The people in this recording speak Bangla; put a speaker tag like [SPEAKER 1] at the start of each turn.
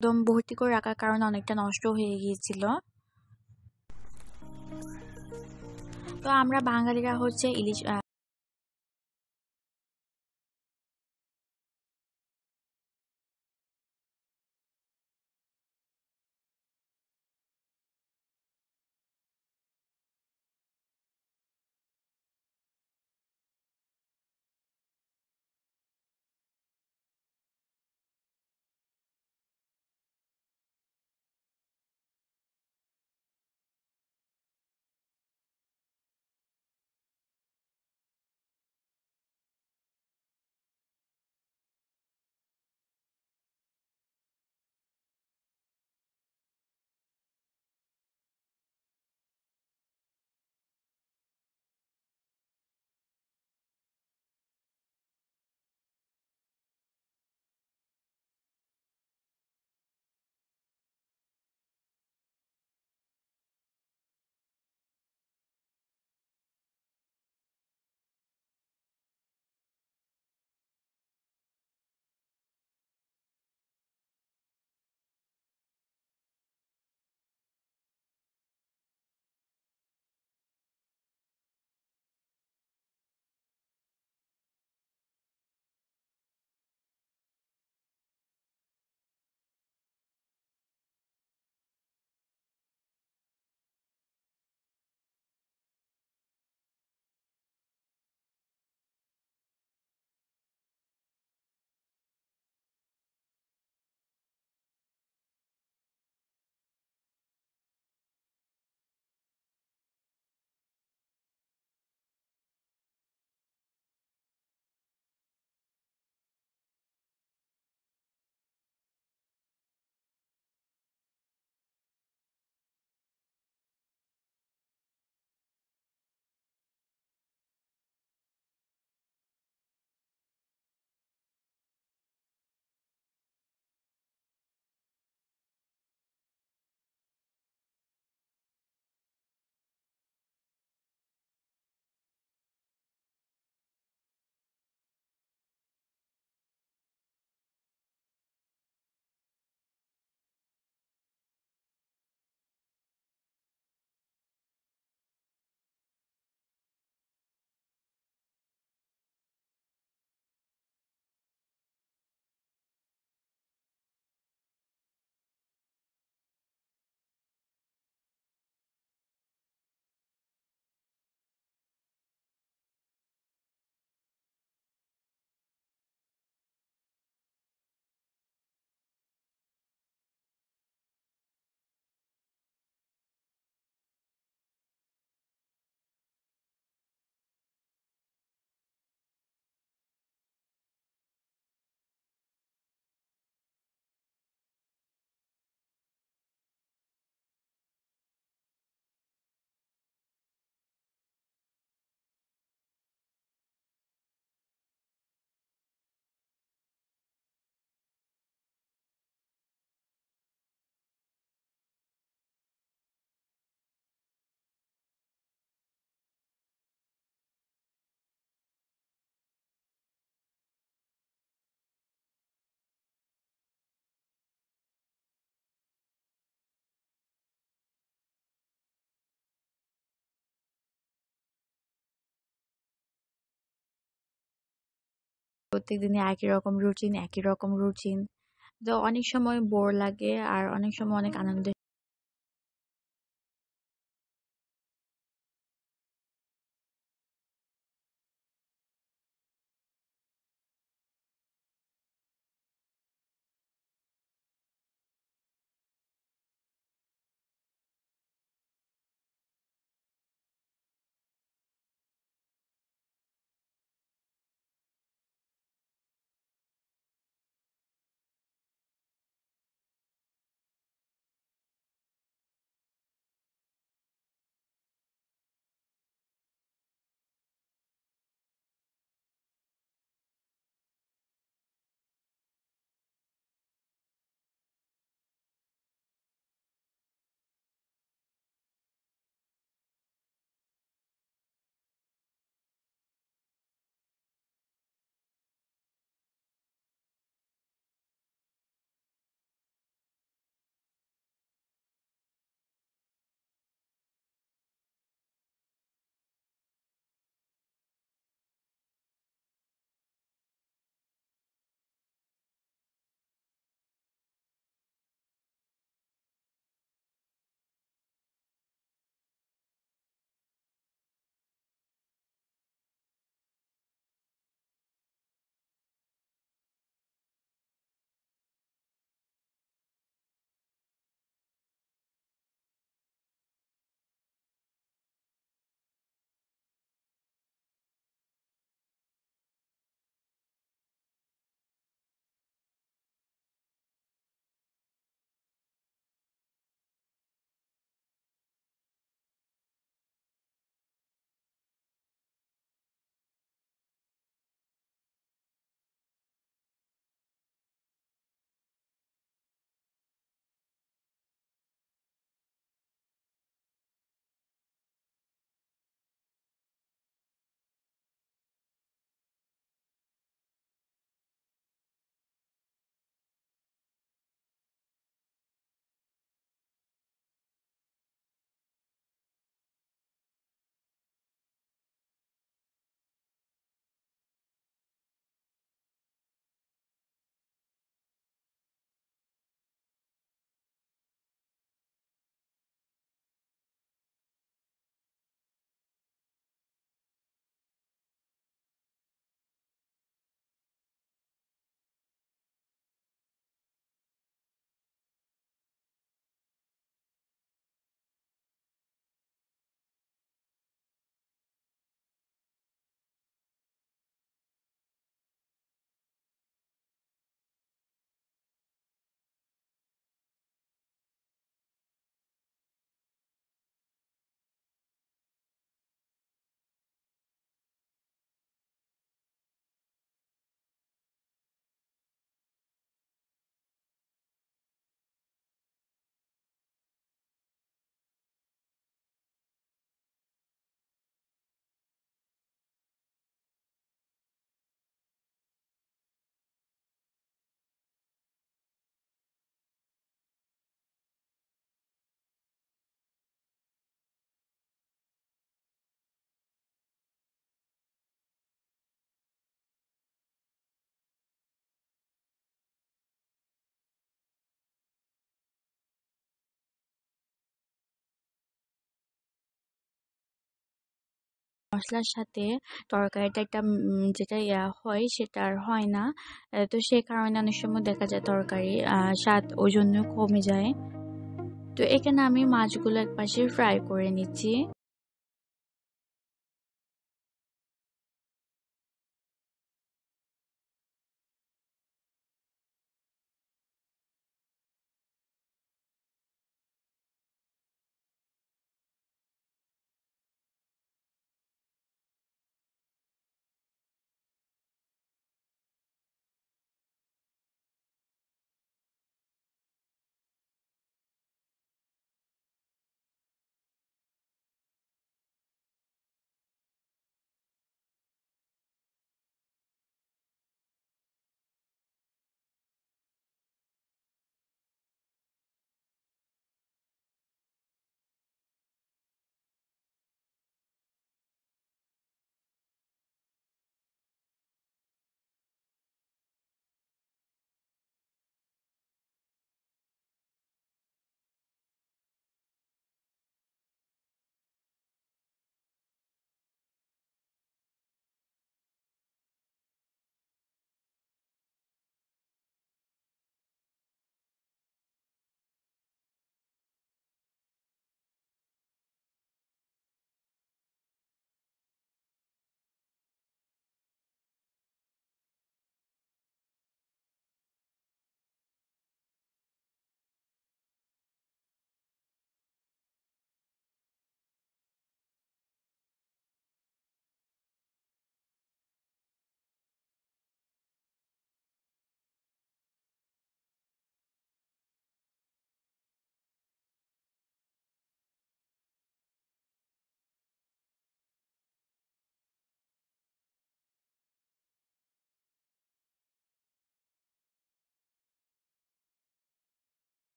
[SPEAKER 1] একদম ভর্তি করে রাখার কারণে অনেকটা নষ্ট হয়ে গিয়েছিল তো আমরা বাঙালিরা হচ্ছে ইলিশ প্রত্যেক দিনই একই রকম রুটিন একই রকম রুটিন তো অনেক সময় বোর লাগে আর অনেক সময় অনেক আনন্দের মশলার সাথে
[SPEAKER 2] তরকারিটা একটা যেটা ইয়া হয় সেটা আর হয় না তো সেই কারণে অনেক সময় দেখা যায় তরকারি স্বাদ ওই জন্য কমে যায় তো এখানে আমি মাছগুলো একপাশে ফ্রাই
[SPEAKER 1] করে নিচ্ছি